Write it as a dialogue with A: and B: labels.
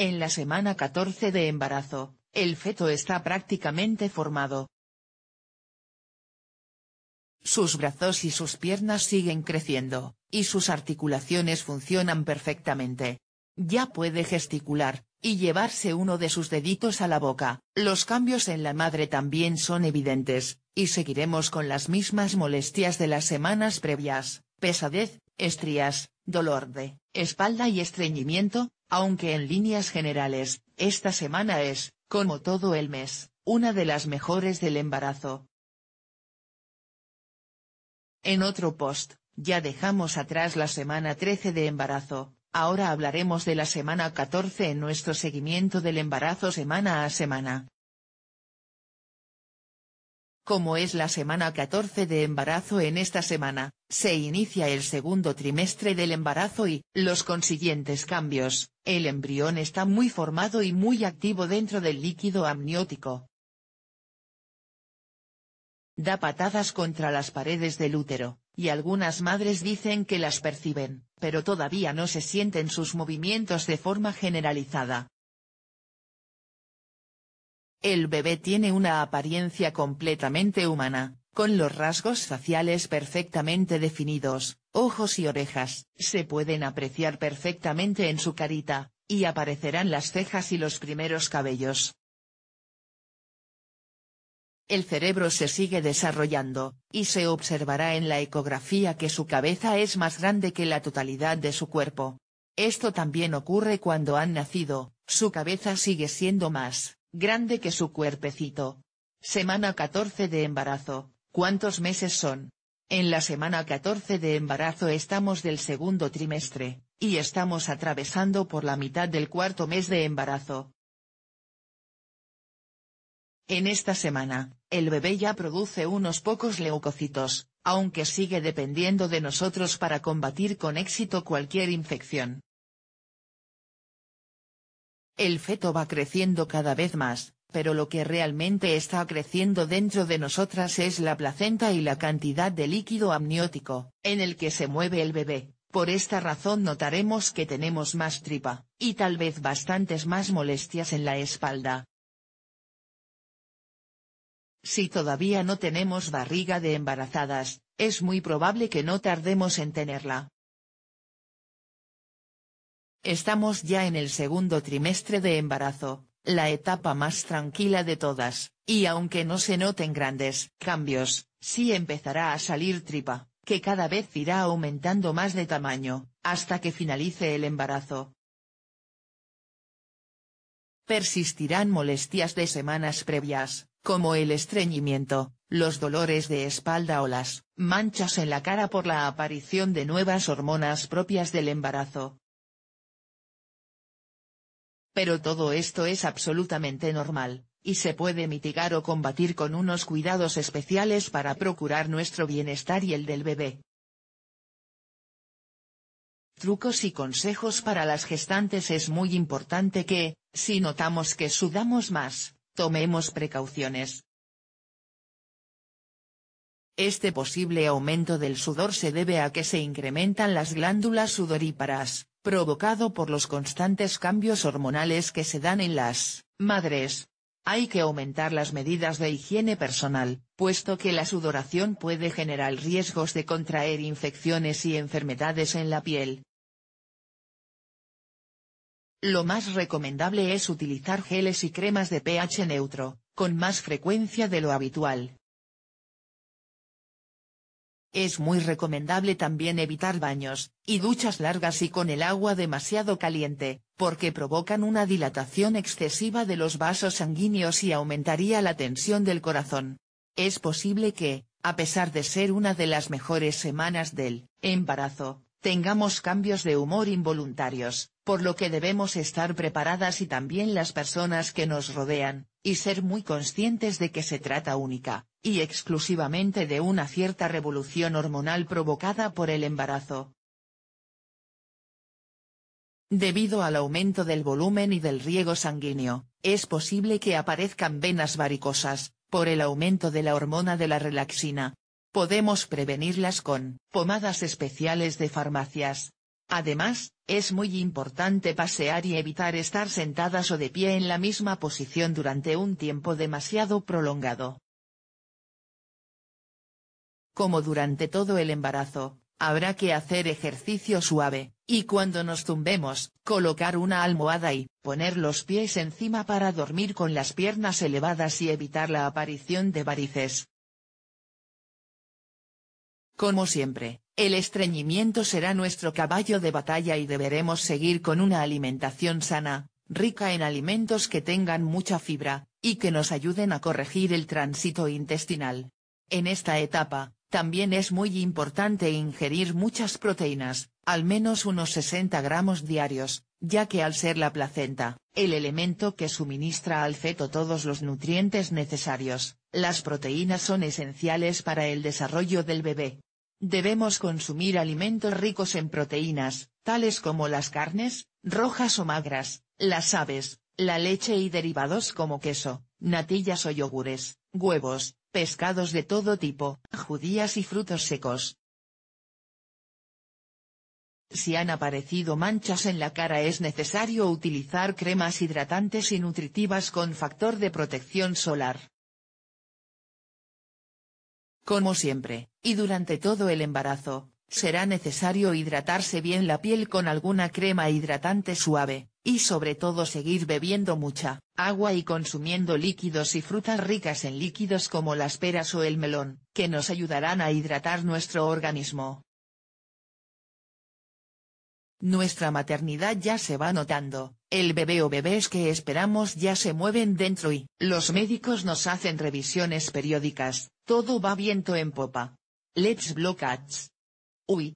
A: En la semana 14 de embarazo, el feto está prácticamente formado. Sus brazos y sus piernas siguen creciendo, y sus articulaciones funcionan perfectamente. Ya puede gesticular, y llevarse uno de sus deditos a la boca. Los cambios en la madre también son evidentes, y seguiremos con las mismas molestias de las semanas previas, pesadez, estrías, dolor de espalda y estreñimiento, aunque en líneas generales, esta semana es, como todo el mes, una de las mejores del embarazo. En otro post, ya dejamos atrás la semana 13 de embarazo, ahora hablaremos de la semana 14 en nuestro seguimiento del embarazo semana a semana. Como es la semana 14 de embarazo en esta semana, se inicia el segundo trimestre del embarazo y, los consiguientes cambios, el embrión está muy formado y muy activo dentro del líquido amniótico. Da patadas contra las paredes del útero, y algunas madres dicen que las perciben, pero todavía no se sienten sus movimientos de forma generalizada, el bebé tiene una apariencia completamente humana, con los rasgos faciales perfectamente definidos, ojos y orejas, se pueden apreciar perfectamente en su carita, y aparecerán las cejas y los primeros cabellos. El cerebro se sigue desarrollando, y se observará en la ecografía que su cabeza es más grande que la totalidad de su cuerpo. Esto también ocurre cuando han nacido, su cabeza sigue siendo más Grande que su cuerpecito. Semana 14 de embarazo, ¿cuántos meses son? En la semana 14 de embarazo estamos del segundo trimestre, y estamos atravesando por la mitad del cuarto mes de embarazo. En esta semana, el bebé ya produce unos pocos leucocitos, aunque sigue dependiendo de nosotros para combatir con éxito cualquier infección. El feto va creciendo cada vez más, pero lo que realmente está creciendo dentro de nosotras es la placenta y la cantidad de líquido amniótico, en el que se mueve el bebé. Por esta razón notaremos que tenemos más tripa, y tal vez bastantes más molestias en la espalda. Si todavía no tenemos barriga de embarazadas, es muy probable que no tardemos en tenerla. Estamos ya en el segundo trimestre de embarazo, la etapa más tranquila de todas, y aunque no se noten grandes cambios, sí empezará a salir tripa, que cada vez irá aumentando más de tamaño, hasta que finalice el embarazo. Persistirán molestias de semanas previas, como el estreñimiento, los dolores de espalda o las manchas en la cara por la aparición de nuevas hormonas propias del embarazo, pero todo esto es absolutamente normal, y se puede mitigar o combatir con unos cuidados especiales para procurar nuestro bienestar y el del bebé. Trucos y consejos para las gestantes Es muy importante que, si notamos que sudamos más, tomemos precauciones. Este posible aumento del sudor se debe a que se incrementan las glándulas sudoríparas, provocado por los constantes cambios hormonales que se dan en las madres. Hay que aumentar las medidas de higiene personal, puesto que la sudoración puede generar riesgos de contraer infecciones y enfermedades en la piel. Lo más recomendable es utilizar geles y cremas de pH neutro, con más frecuencia de lo habitual. Es muy recomendable también evitar baños, y duchas largas y con el agua demasiado caliente, porque provocan una dilatación excesiva de los vasos sanguíneos y aumentaría la tensión del corazón. Es posible que, a pesar de ser una de las mejores semanas del embarazo, tengamos cambios de humor involuntarios, por lo que debemos estar preparadas y también las personas que nos rodean, y ser muy conscientes de que se trata única, y exclusivamente de una cierta revolución hormonal provocada por el embarazo. Debido al aumento del volumen y del riego sanguíneo, es posible que aparezcan venas varicosas, por el aumento de la hormona de la relaxina, Podemos prevenirlas con pomadas especiales de farmacias. Además, es muy importante pasear y evitar estar sentadas o de pie en la misma posición durante un tiempo demasiado prolongado. Como durante todo el embarazo, habrá que hacer ejercicio suave, y cuando nos tumbemos, colocar una almohada y poner los pies encima para dormir con las piernas elevadas y evitar la aparición de varices. Como siempre, el estreñimiento será nuestro caballo de batalla y deberemos seguir con una alimentación sana, rica en alimentos que tengan mucha fibra, y que nos ayuden a corregir el tránsito intestinal. En esta etapa, también es muy importante ingerir muchas proteínas, al menos unos 60 gramos diarios, ya que al ser la placenta, el elemento que suministra al feto todos los nutrientes necesarios, las proteínas son esenciales para el desarrollo del bebé. Debemos consumir alimentos ricos en proteínas, tales como las carnes, rojas o magras, las aves, la leche y derivados como queso, natillas o yogures, huevos, pescados de todo tipo, judías y frutos secos. Si han aparecido manchas en la cara es necesario utilizar cremas hidratantes y nutritivas con factor de protección solar. Como siempre, y durante todo el embarazo, será necesario hidratarse bien la piel con alguna crema hidratante suave, y sobre todo seguir bebiendo mucha agua y consumiendo líquidos y frutas ricas en líquidos como las peras o el melón, que nos ayudarán a hidratar nuestro organismo. Nuestra maternidad ya se va notando, el bebé o bebés que esperamos ya se mueven dentro y los médicos nos hacen revisiones periódicas, todo va viento en popa. Let's block ads. Uy.